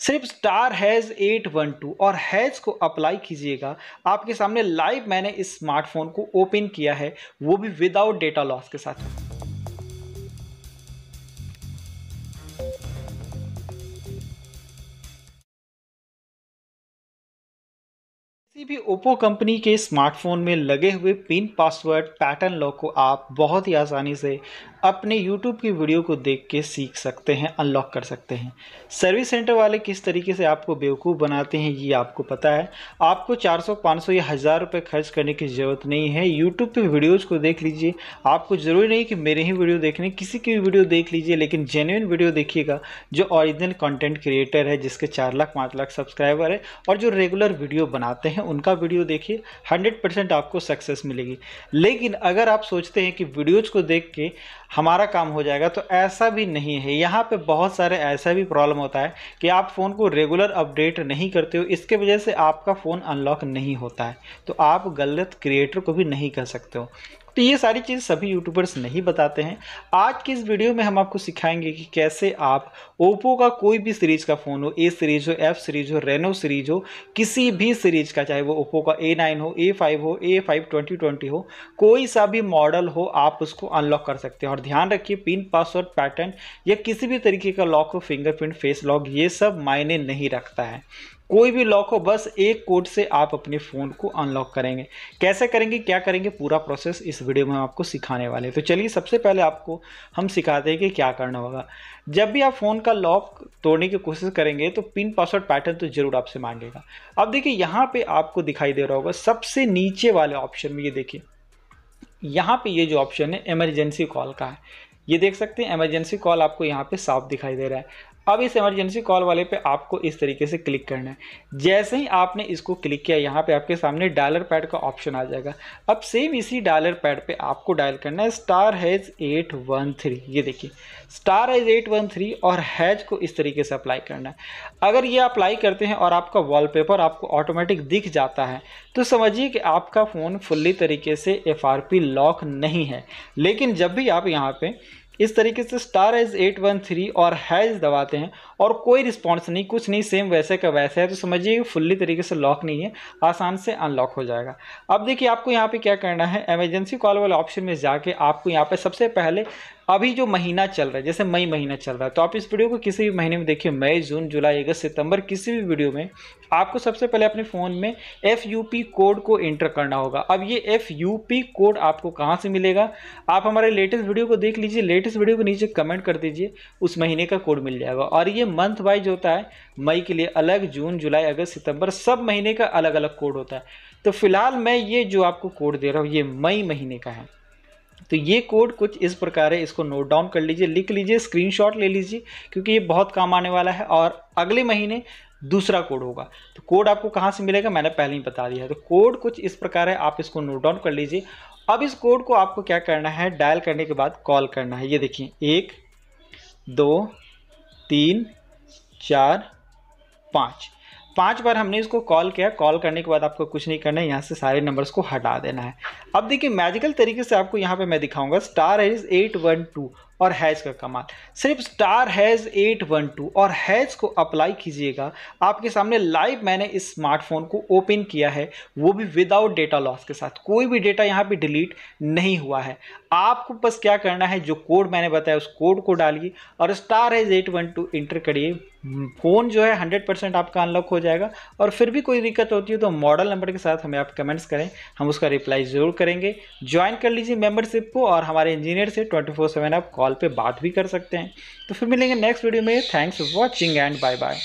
सिर्फ star hash eight one two और hash को अप्लाई कीजिएगा आपके सामने लाइव मैंने इस स्मार्टफोन को ओपन किया है वो भी विदाउट डेटा लॉस के साथ किसी भी ओप्पो कंपनी के स्मार्टफोन में लगे हुए पिन पासवर्ड पैटर्न लॉक को आप बहुत ही आसानी से अपने YouTube की वीडियो को देख के सीख सकते हैं अनलॉक कर सकते हैं सर्विस सेंटर वाले किस तरीके से आपको बेवकूफ़ बनाते हैं ये आपको पता है आपको 400, 500 या हज़ार रुपये खर्च करने की ज़रूरत नहीं है यूट्यूब पे वीडियोज़ को देख लीजिए आपको ज़रूरी नहीं कि मेरे ही वीडियो देखने किसी की भी वीडियो देख लीजिए लेकिन जेन्यून वीडियो देखिएगा जो ऑरिजिनल कंटेंट क्रिएटर है जिसके चार लाख पाँच लाख सब्सक्राइबर है और जो रेगुलर वीडियो बनाते हैं उनका वीडियो देखिए 100 परसेंट आपको सक्सेस मिलेगी लेकिन अगर आप सोचते हैं कि वीडियोज़ को देख के हमारा काम हो जाएगा तो ऐसा भी नहीं है यहाँ पे बहुत सारे ऐसा भी प्रॉब्लम होता है कि आप फ़ोन को रेगुलर अपडेट नहीं करते हो इसके वजह से आपका फ़ोन अनलॉक नहीं होता है तो आप गलत क्रिएटर को भी नहीं कह सकते हो तो ये सारी चीज़ सभी यूट्यूबर्स नहीं बताते हैं आज की इस वीडियो में हम आपको सिखाएंगे कि कैसे आप ओप्पो का कोई भी सीरीज़ का फ़ोन हो ए सीरीज़ हो एफ सीरीज़ हो रेनो सीरीज़ हो किसी भी सीरीज़ का चाहे वो ओप्पो का ए नाइन हो ए फाइव हो ए फाइव ट्वेंटी ट्वेंटी हो कोई सा भी मॉडल हो आप उसको अनलॉक कर सकते हैं और ध्यान रखिए पिन पासवर्ड पैटर्न या किसी भी तरीके का लॉक हो फिंगरप्रिंट फेस लॉक ये सब मायने नहीं रखता है कोई भी लॉक हो बस एक कोड से आप अपने फ़ोन को अनलॉक करेंगे कैसे करेंगे क्या करेंगे पूरा प्रोसेस इस वीडियो में आपको सिखाने वाले हैं तो चलिए सबसे पहले आपको हम सिखाते हैं कि क्या करना होगा जब भी आप फ़ोन का लॉक तोड़ने की कोशिश करेंगे तो पिन पासवर्ड पैटर्न तो ज़रूर आपसे मांगेगा अब देखिए यहाँ पर आपको दिखाई दे रहा होगा सबसे नीचे वाले ऑप्शन में ये देखिए यहाँ पर ये जो ऑप्शन है इमरजेंसी कॉल का है ये देख सकते हैं इमरजेंसी कॉल आपको यहाँ पे साफ दिखाई दे रहा है अब इस इमरजेंसी कॉल वाले पे आपको इस तरीके से क्लिक करना है जैसे ही आपने इसको क्लिक किया यहाँ पे आपके सामने डायलर पैड का ऑप्शन आ जाएगा अब सेम इसी डायलर पैड पे आपको डायल करना है star hash eight one three ये देखिए star hash eight one three और हैज को इस तरीके से अप्लाई करना है अगर ये अप्लाई करते हैं और आपका वॉल आपको ऑटोमेटिक दिख जाता है तो समझिए कि आपका फ़ोन फुल्ली तरीके से एफ लॉक नहीं है लेकिन जब भी आप यहाँ पर इस तरीके से star hash eight one three और हैज दबाते हैं और कोई रिस्पॉन्स नहीं कुछ नहीं सेम वैसे का वैसे है तो समझिए फुल्ली तरीके से लॉक नहीं है आसान से अनलॉक हो जाएगा अब देखिए आपको यहाँ पे क्या करना है एमरजेंसी कॉल वाले ऑप्शन में जाके आपको यहाँ पे सबसे पहले अभी जो महीना चल रहा है जैसे मई महीना चल रहा है तो आप इस वीडियो को किसी भी महीने में देखिए मई जून जुलाई अगस्त सितंबर किसी भी वीडियो में आपको सबसे पहले अपने फ़ोन में एफ कोड को एंटर करना होगा अब ये एफ कोड आपको कहाँ से मिलेगा आप हमारे लेटेस्ट वीडियो को देख लीजिए लेटेस्ट वीडियो को नीचे कमेंट कर दीजिए उस महीने का कोड मिल जाएगा और ये मंथ वाइज होता है मई के लिए अलग जून जुलाई अगस्त सितंबर सब महीने का अलग अलग कोड होता है तो फिलहाल मैं ये जो आपको कोड दे रहा हूँ ये मई महीने का है तो ये कोड कुछ इस प्रकार है इसको नोट डाउन कर लीजिए लिख लीजिए स्क्रीनशॉट ले लीजिए क्योंकि ये बहुत काम आने वाला है और अगले महीने दूसरा कोड होगा तो कोड आपको कहाँ से मिलेगा मैंने पहले ही बता दिया है तो कोड कुछ इस प्रकार है आप इसको नोट डाउन कर लीजिए अब इस कोड को आपको क्या करना है डायल करने के बाद कॉल करना है ये देखिए एक दो तीन चार पाँच पांच बार हमने इसको कॉल किया कॉल करने के बाद आपको कुछ नहीं करना है यहाँ से सारे नंबर्स को हटा देना है अब देखिए मैजिकल तरीके से आपको यहाँ पे मैं दिखाऊंगा star hash eight one two और हैज़ का कमाल सिर्फ star hash eight one two और हैज़ को अप्लाई कीजिएगा आपके सामने लाइव मैंने इस स्मार्टफोन को ओपन किया है वो भी विदाउट डेटा लॉस के साथ कोई भी डेटा यहाँ पे डिलीट नहीं हुआ है आपको बस क्या करना है जो कोड मैंने बताया उस कोड को डालिए और star hash eight one two enter करिए फ़ोन जो है हंड्रेड परसेंट आपका अनलॉक हो जाएगा और फिर भी कोई दिक्कत होती है तो मॉडल नंबर के साथ हमें आप कमेंट्स करें हम उसका रिप्लाई ज़रूर करेंगे ज्वाइन कर लीजिए मेम्बरशिप को और हमारे इंजीनियर से ट्वेंटी फोर सेवन आप कॉल पे बात भी कर सकते हैं तो फिर मिलेंगे नेक्स्ट वीडियो में thanks for watching and bye bye